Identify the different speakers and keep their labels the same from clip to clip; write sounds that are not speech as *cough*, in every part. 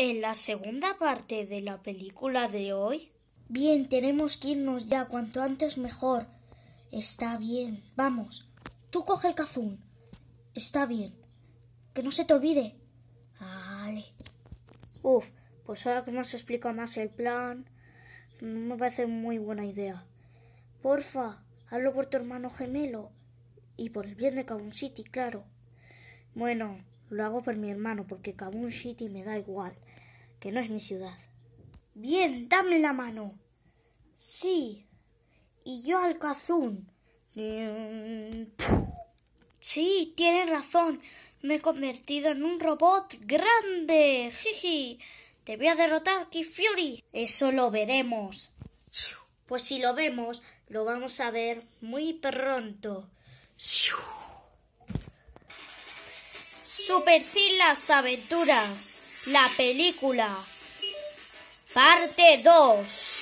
Speaker 1: En la segunda parte de la película de hoy. Bien, tenemos que irnos ya, cuanto antes mejor. Está bien, vamos. Tú coge el cazún. Está bien. Que no se te olvide. Vale. Uf, pues ahora que se explica más el plan, no me parece muy buena idea. Porfa, hablo por tu hermano gemelo. Y por el bien de Kabun City, claro. Bueno, lo hago por mi hermano, porque Kabun City me da igual que no es mi ciudad. Bien, dame la mano. Sí. Y yo al cazún. Mm, sí, tienes razón. Me he convertido en un robot grande. Jiji. Te voy a derrotar, Kifuri. Eso lo veremos. Pues si lo vemos, lo vamos a ver muy pronto. Super las aventuras. La película. Parte 2.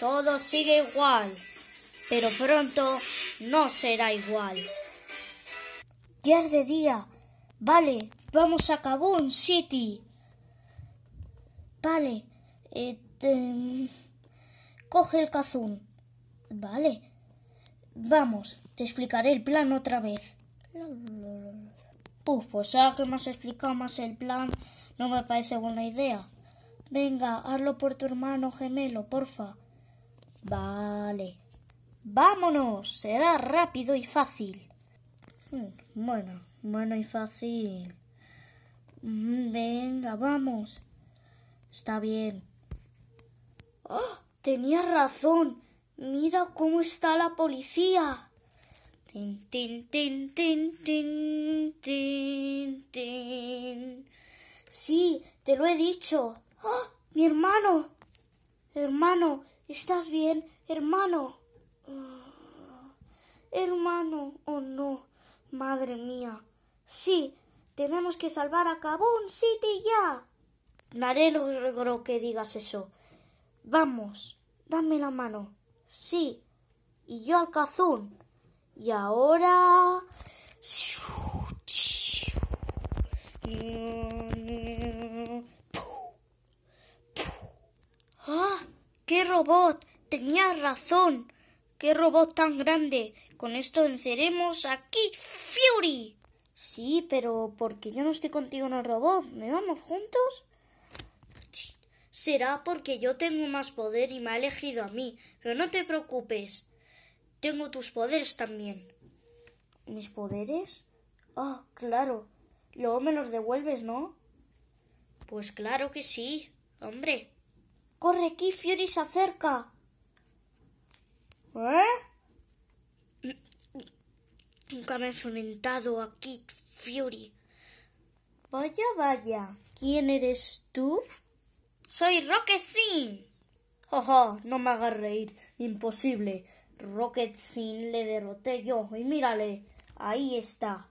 Speaker 1: Todo sigue igual, pero pronto no será igual. Ya es de día. Vale, vamos a Kaboom City. Vale, eh, em, coge el cazón. Vale. Vamos, te explicaré el plan otra vez. Uf, pues ahora que más explicado más el plan, no me parece buena idea. Venga, hazlo por tu hermano gemelo, porfa. Vale. Vámonos, será rápido y fácil. Hmm, bueno, bueno y fácil. Mm, venga, vamos. Está bien. ¡Oh! Tenía razón. Mira cómo está la policía. Tin, tin, tin, tin, tin, tin, tin. Sí, te lo he dicho. ¡Ah! mi hermano! Hermano, ¿estás bien? Hermano. Ah, hermano, oh no. Madre mía. Sí, tenemos que salvar a Kabun City ya. Naré logro que digas eso. Vamos, dame la mano. Sí. Y yo al cazón. Y ahora... ¡Ah! ¡Qué robot! ¡Tenía razón. ¡Qué robot tan grande! Con esto venceremos a Kid Fury. Sí, pero porque yo no estoy contigo en el robot. ¿Me vamos juntos? Será porque yo tengo más poder y me ha elegido a mí. Pero no te preocupes. Tengo tus poderes también. ¿Mis poderes? Ah, claro. Luego me los devuelves, ¿no? Pues claro que sí, hombre. Corre aquí, Fury se acerca. ¿Eh? Mm, nunca me he enfrentado a Kid Fury. Vaya, vaya. ¿Quién eres tú? Soy Roquecín. Ojo, no me hagas reír. Imposible. Rocket Sin le derroté yo. Y mírale, ahí está.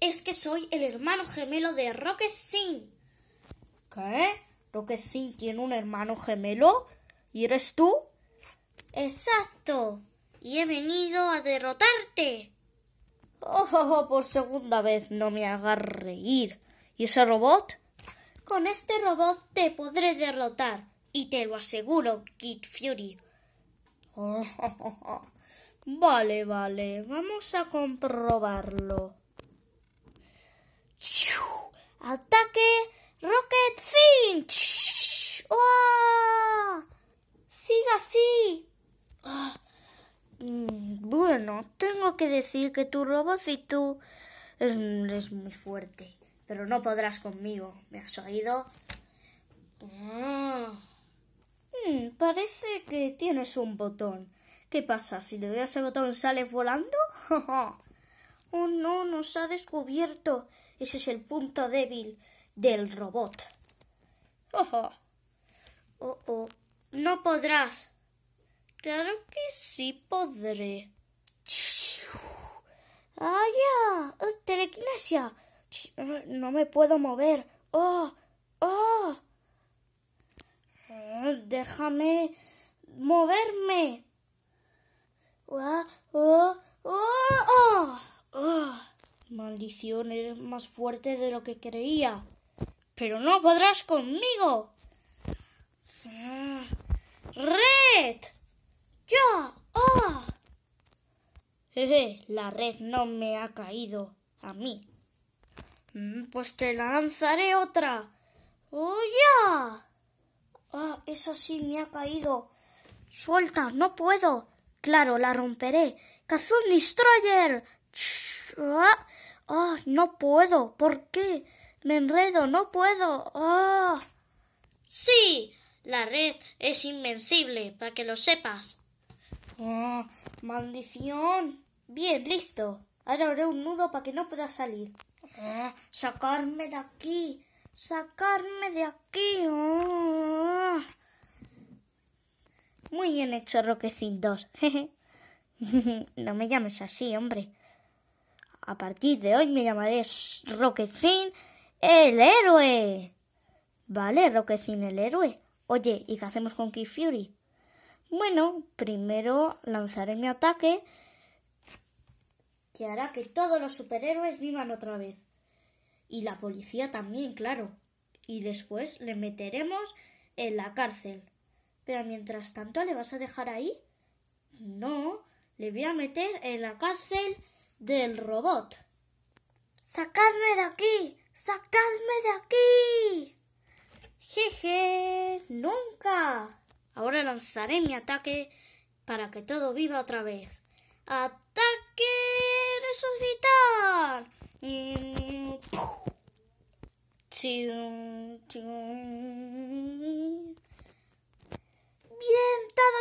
Speaker 1: Es que soy el hermano gemelo de Rocket Sin. ¿Qué? ¿Rocket Sin tiene un hermano gemelo? ¿Y eres tú? Exacto. Y he venido a derrotarte. Oh, oh, oh, por segunda vez no me hagas reír. ¿Y ese robot? Con este robot te podré derrotar. Y te lo aseguro, Kid Fury. *laughs* Vale, vale, vamos a comprobarlo. ¡Ataque Rocket Finch! ¡Oh! ¡Siga así! Ah, mm, bueno, tengo que decir que tu y es, mm, es muy fuerte, pero no podrás conmigo. ¿Me has oído? Ah parece que tienes un botón. ¿Qué pasa? Si le doy a ese botón, ¿sales volando? *laughs* oh no, nos ha descubierto. Ese es el punto débil del robot. oh, oh. No podrás. Claro que sí podré. ¡Ah, ya! Oh, ¡Telequinesia! No me puedo mover. ¡Oh! déjame moverme. Oh, oh, oh, oh, Maldición, eres más fuerte de lo que creía. Pero no podrás conmigo. Red. Ya. Oh. Jeje, la red no me ha caído a mí. Mm, pues te lanzaré otra. ¡Oh, ya! Ah, ¡Eso sí me ha caído. Suelta, no puedo. Claro, la romperé. Kazun Destroyer. Ah, ah, no puedo. ¿Por qué? Me enredo, no puedo. Ah. Sí, la red es invencible, para que lo sepas. Ah, maldición. Bien, listo. Ahora haré un nudo para que no pueda salir. Ah, sacarme de aquí. Sacarme de aquí. y en hecho Roquecin 2. no me llames así, hombre. A partir de hoy me llamaré Roquecín el héroe. Vale, Roquecin el héroe. Oye, ¿y qué hacemos con Key Fury? Bueno, primero lanzaré mi ataque que hará que todos los superhéroes vivan otra vez. Y la policía también, claro. Y después le meteremos en la cárcel. Pero mientras tanto, ¿le vas a dejar ahí? No, le voy a meter en la cárcel del robot. ¡Sacadme de aquí! ¡Sacadme de aquí! ¡Jeje! ¡Nunca! Ahora lanzaré mi ataque para que todo viva otra vez. ¡Ataque! ¡Resucitar! Mm,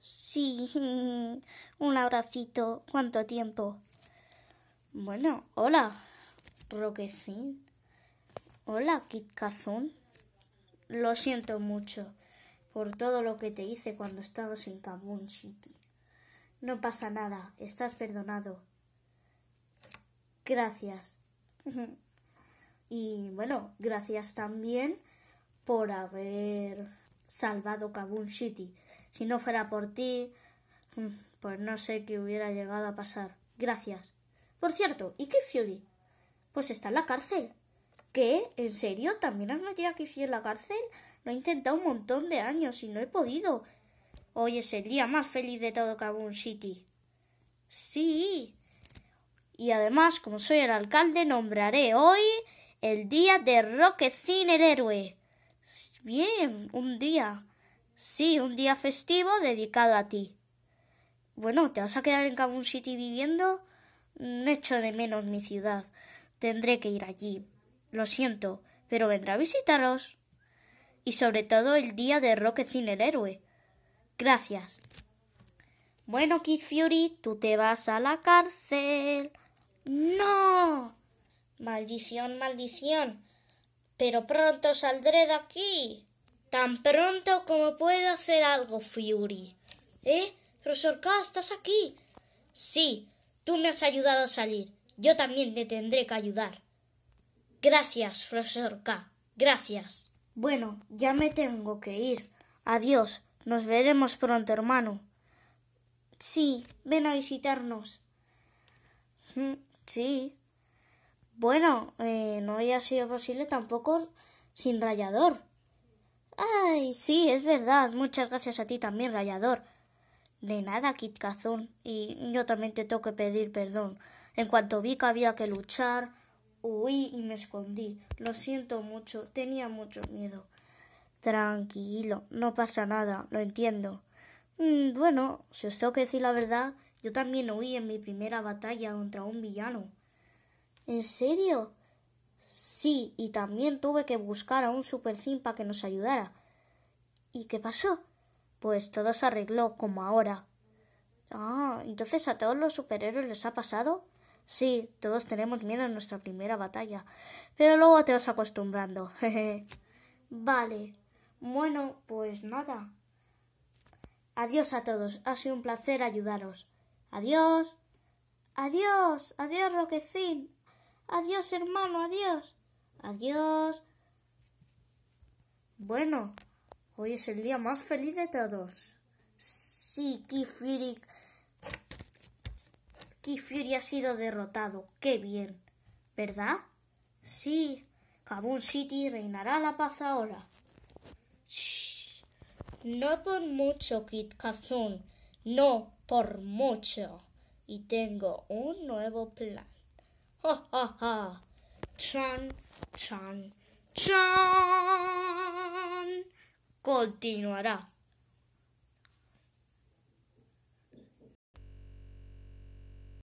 Speaker 1: Sí, *laughs* un abracito. ¿Cuánto tiempo? Bueno, hola, Roquecín. Hola, Kit Lo siento mucho por todo lo que te hice cuando estabas en Kabun City. No pasa nada, estás perdonado. Gracias. *laughs* y bueno, gracias también por haber salvado Kabun City. Si no fuera por ti, mm, pues no sé qué hubiera llegado a pasar. Gracias. Por cierto, ¿y qué Fury? Pues está en la cárcel. ¿Qué? ¿En serio? ¿También has metido a Kifi en la cárcel? Lo he intentado un montón de años y no he podido. Hoy es el día más feliz de todo Kabun City. Sí. Y además, como soy el alcalde, nombraré hoy el día de Roquecín el héroe. Bien, un día. Sí, un día festivo dedicado a ti. Bueno, ¿te vas a quedar en Cabo City viviendo? No mm, echo de menos mi ciudad. Tendré que ir allí. Lo siento, pero vendrá a visitaros. Y sobre todo el día de roquecín el héroe. Gracias. Bueno, Kid Fury, tú te vas a la cárcel. ¡No! Maldición, maldición. Pero pronto saldré de aquí. Tan pronto como puedo hacer algo, Fury. ¿Eh? Profesor K, ¿estás aquí? Sí, tú me has ayudado a salir. Yo también te tendré que ayudar. Gracias, profesor K. Gracias. Bueno, ya me tengo que ir. Adiós. Nos veremos pronto, hermano. Sí, ven a visitarnos. Mm, sí. Bueno, eh, no haya sido posible tampoco sin rayador. Ay, sí, es verdad. Muchas gracias a ti también, Rayador. De nada, Kit Y yo también te tengo que pedir perdón. En cuanto vi que había que luchar, huí y me escondí. Lo siento mucho, tenía mucho miedo. Tranquilo, no pasa nada, lo entiendo. Mm, bueno, si os tengo que decir la verdad, yo también huí en mi primera batalla contra un villano. ¿En serio? Sí, y también tuve que buscar a un para que nos ayudara. ¿Y qué pasó? Pues todo se arregló como ahora. Ah, entonces a todos los superhéroes les ha pasado. Sí, todos tenemos miedo en nuestra primera batalla, pero luego te vas acostumbrando. *laughs* vale. Bueno, pues nada. Adiós a todos. Ha sido un placer ayudaros. Adiós. Adiós. Adiós, Roquecín. Adiós, hermano, adiós. Adiós. Bueno, hoy es el día más feliz de todos. Sí, Kifiri. Kifiri ha sido derrotado. ¡Qué bien! ¿Verdad? Sí. Kabun City reinará la paz ahora. Shh. No por mucho, Kit Kazun. No por mucho. Y tengo un nuevo plan. Ha ha ha! chan chan, chan! Continuará.